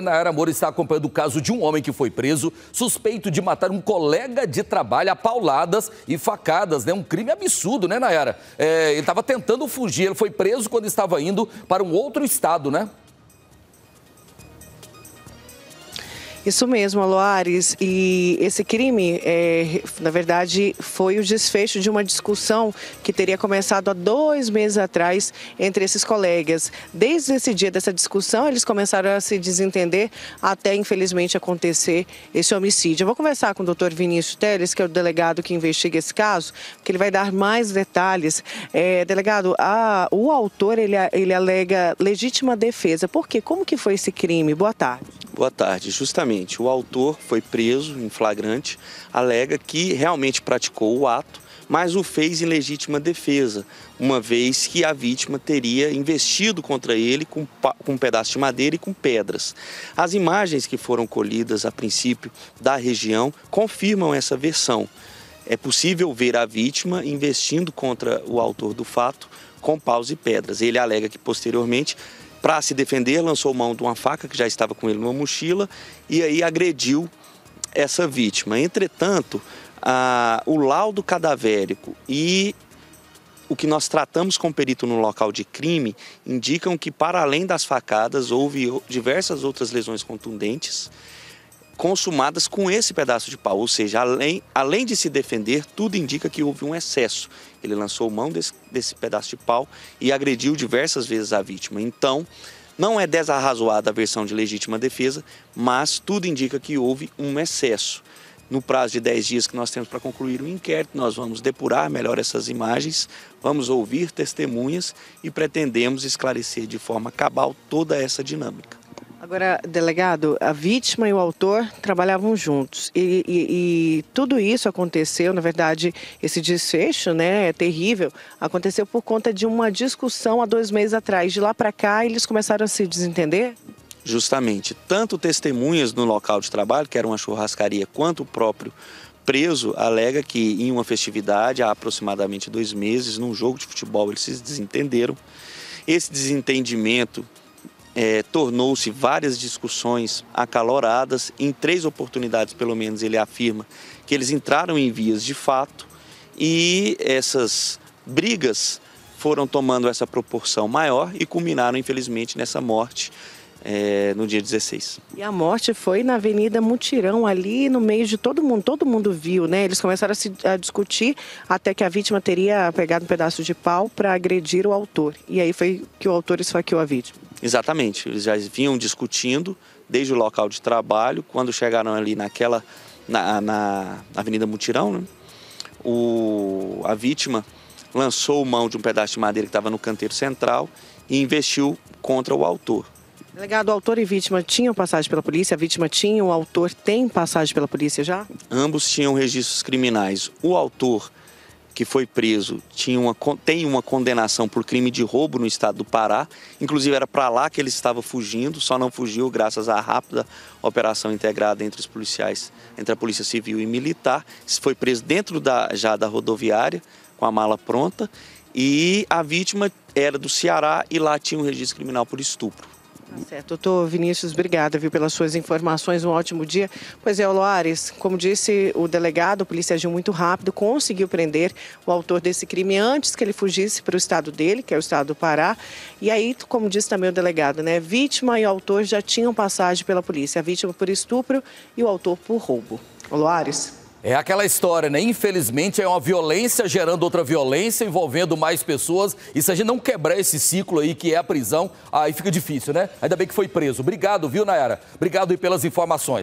Nayara Moura está acompanhando o caso de um homem que foi preso, suspeito de matar um colega de trabalho a pauladas e facadas, né? Um crime absurdo, né, Nayara? É, ele estava tentando fugir, ele foi preso quando estava indo para um outro estado, né? Isso mesmo, Aloares. E esse crime, é, na verdade, foi o desfecho de uma discussão que teria começado há dois meses atrás entre esses colegas. Desde esse dia dessa discussão, eles começaram a se desentender até, infelizmente, acontecer esse homicídio. Eu vou conversar com o doutor Vinícius Teles, que é o delegado que investiga esse caso, que ele vai dar mais detalhes. É, delegado, a, o autor, ele, ele alega legítima defesa. Por quê? Como que foi esse crime? Boa tarde. Boa tarde. Justamente, o autor foi preso em flagrante, alega que realmente praticou o ato, mas o fez em legítima defesa, uma vez que a vítima teria investido contra ele com, com, um pedaço de madeira e com pedras. As imagens que foram colhidas a princípio da região confirmam essa versão. É possível ver a vítima investindo contra o autor do fato com paus e pedras. Ele alega que posteriormente para se defender, lançou mão de uma faca que já estava com ele numa mochila e aí agrediu essa vítima. Entretanto, a, o laudo cadavérico e o que nós tratamos com perito no local de crime indicam que, para além das facadas, houve diversas outras lesões contundentes consumadas com esse pedaço de pau, ou seja, além, além de se defender, tudo indica que houve um excesso. Ele lançou mão desse, desse pedaço de pau e agrediu diversas vezes a vítima. Então, não é desarrazoada a versão de legítima defesa, mas tudo indica que houve um excesso. No prazo de 10 dias que nós temos para concluir o inquérito, nós vamos depurar melhor essas imagens, vamos ouvir testemunhas e pretendemos esclarecer de forma cabal toda essa dinâmica. Agora, delegado, a vítima e o autor trabalhavam juntos e, e, e, tudo isso aconteceu, na verdade, esse desfecho, né, é terrível, aconteceu por conta de uma discussão há dois meses atrás. De lá para cá, eles começaram a se desentender? Justamente, tanto testemunhas no local de trabalho, que era uma churrascaria, quanto o próprio preso alega que em uma festividade, há aproximadamente dois meses, num jogo de futebol, eles se desentenderam. Esse desentendimento é, tornou-se várias discussões acaloradas. Em três oportunidades, pelo menos, ele afirma que eles entraram em vias de fato e essas brigas foram tomando essa proporção maior e culminaram, infelizmente, nessa morte é, no dia 16. E a morte foi na Avenida Mutirão, ali no meio de todo mundo. Todo mundo viu, né? Eles começaram a, se, a discutir até que a vítima teria pegado um pedaço de pau para agredir o autor. E aí foi que o autor esfaqueou a vítima. Exatamente, eles já vinham discutindo desde o local de trabalho, quando chegaram ali naquela, na, na Avenida Mutirão, né? o, a vítima lançou mão de um pedaço de madeira que estava no canteiro central e investiu contra o autor. Delegado, autor e vítima tinham passagem pela polícia? A vítima tinha, o autor tem passagem pela polícia já? Ambos tinham registros criminais. O autor que foi preso tinha uma, tem uma condenação por crime de roubo no estado do Pará. Inclusive, era para lá que ele estava fugindo, só não fugiu graças à rápida operação integrada entre os policiais, entre a Polícia Civil e Militar. Foi preso dentro da, já da rodoviária, com a mala pronta. E a vítima era do Ceará e lá tinha um registro criminal por estupro. Tá certo. Doutor Vinícius, obrigada viu, pelas suas informações. Um ótimo dia. Pois é, Loares, como disse o delegado, a polícia agiu muito rápido, conseguiu prender o autor desse crime antes que ele fugisse para o estado dele, que é o estado do Pará. E aí, como disse também o delegado, né, vítima e autor já tinham passagem pela polícia. A vítima por estupro e o autor por roubo. Loares. É aquela história, né? Infelizmente é uma violência gerando outra violência, envolvendo mais pessoas. E se a gente não quebrar esse ciclo aí, que é a prisão, aí fica difícil, né? Ainda bem que foi preso. Obrigado, viu, Nayara? Obrigado aí pelas informações.